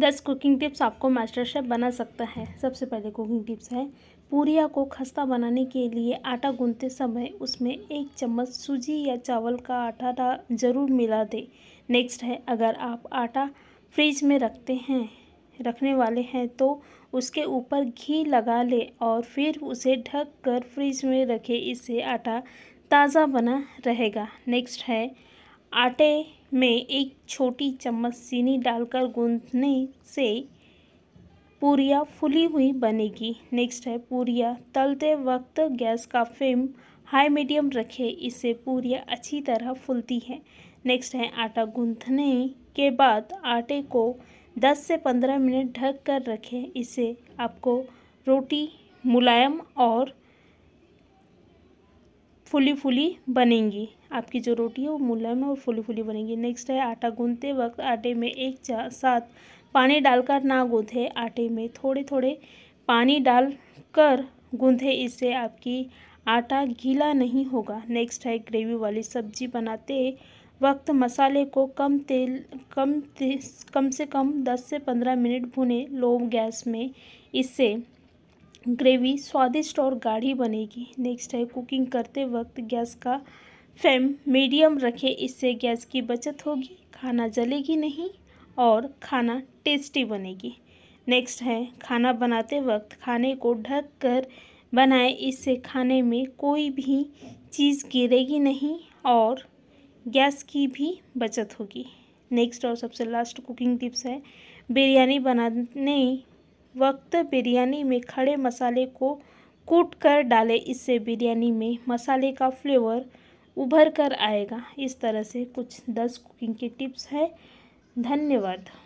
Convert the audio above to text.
दस cooking tips आपको master chef बना सकता है सबसे पहले कुकिंग टिप्स है पूरिया को खस्ता बनाने के लिए आटा गूंथते समय उसमें एक चम्मच सूजी या चावल का आटा ज़रूर मिला दे नेक्स्ट है अगर आप आटा फ्रिज में रखते हैं रखने वाले हैं तो उसके ऊपर घी लगा ले और फिर उसे ढक कर फ्रिज में रखें इससे आटा ताज़ा बना रहेगा नेक्स्ट है आटे में एक छोटी चम्मच चीनी डालकर गूंथने से पूरिया फुली हुई बनेगी नेक्स्ट है पूरिया तलते वक्त गैस का फ्लेम हाई मीडियम रखें इससे पूरिया अच्छी तरह फूलती हैं नेक्स्ट है आटा गूंथने के बाद आटे को 10 से 15 मिनट ढक कर रखें इससे आपको रोटी मुलायम और फुली फुली बनेंगी आपकी जो रोटी है वो मुलम और फूली फूली बनेगी नेक्स्ट है आटा गूंदते वक्त आटे में एक चा साथ पानी डालकर ना गूंथे आटे में थोड़े थोड़े पानी डाल कर गूंथे इससे आपकी आटा गीला नहीं होगा नेक्स्ट है ग्रेवी वाली सब्जी बनाते वक्त मसाले को कम तेल कम ते, कम से कम दस से पंद्रह मिनट भुने लो गैस में इससे ग्रेवी स्वादिष्ट और गाढ़ी बनेगी नेक्स्ट है कुकिंग करते वक्त गैस का फ्लेम मीडियम रखें इससे गैस की बचत होगी खाना जलेगी नहीं और खाना टेस्टी बनेगी नेक्स्ट है खाना बनाते वक्त खाने को ढक कर बनाए इससे खाने में कोई भी चीज़ गिरेगी नहीं और गैस की भी बचत होगी नेक्स्ट और सबसे लास्ट कुकिंग टिप्स है बिरयानी बनाने वक्त बिरयानी में खड़े मसाले को कूट कर डालें इससे बिरयानी में मसाले का फ्लेवर उभर कर आएगा इस तरह से कुछ दस कुकिंग के टिप्स है धन्यवाद